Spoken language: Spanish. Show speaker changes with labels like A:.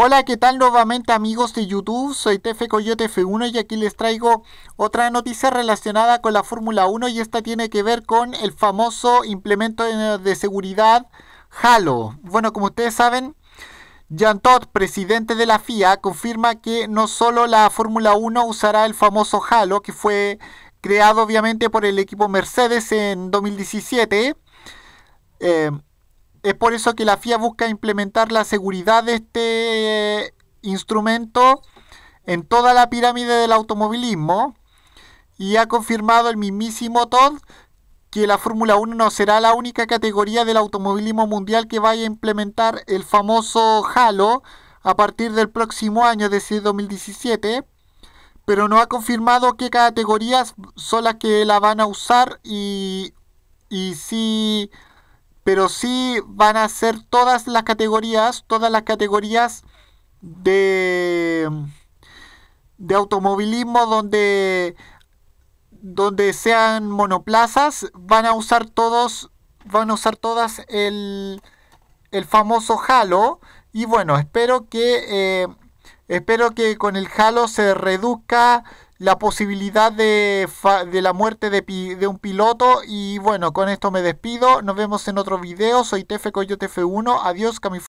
A: Hola, ¿qué tal nuevamente amigos de YouTube? Soy tf Coyote F1 y aquí les traigo otra noticia relacionada con la Fórmula 1 y esta tiene que ver con el famoso implemento eh, de seguridad Halo. Bueno, como ustedes saben, Jean Todd, presidente de la FIA, confirma que no solo la Fórmula 1 usará el famoso Halo que fue creado obviamente por el equipo Mercedes en 2017, es por eso que la FIA busca implementar la seguridad de este eh, instrumento en toda la pirámide del automovilismo y ha confirmado el mismísimo Todd que la Fórmula 1 no será la única categoría del automovilismo mundial que vaya a implementar el famoso Halo a partir del próximo año, es decir, 2017, pero no ha confirmado qué categorías son las que la van a usar y, si pero sí van a ser todas las categorías, todas las categorías de, de automovilismo donde, donde sean monoplazas, van a usar todos, van a usar todas el, el famoso halo. Y bueno, espero que eh, espero que con el halo se reduzca la posibilidad de, de la muerte de, de, un piloto. Y bueno, con esto me despido. Nos vemos en otro video. Soy Tefe Coyo tefe 1 Adiós, Camifo.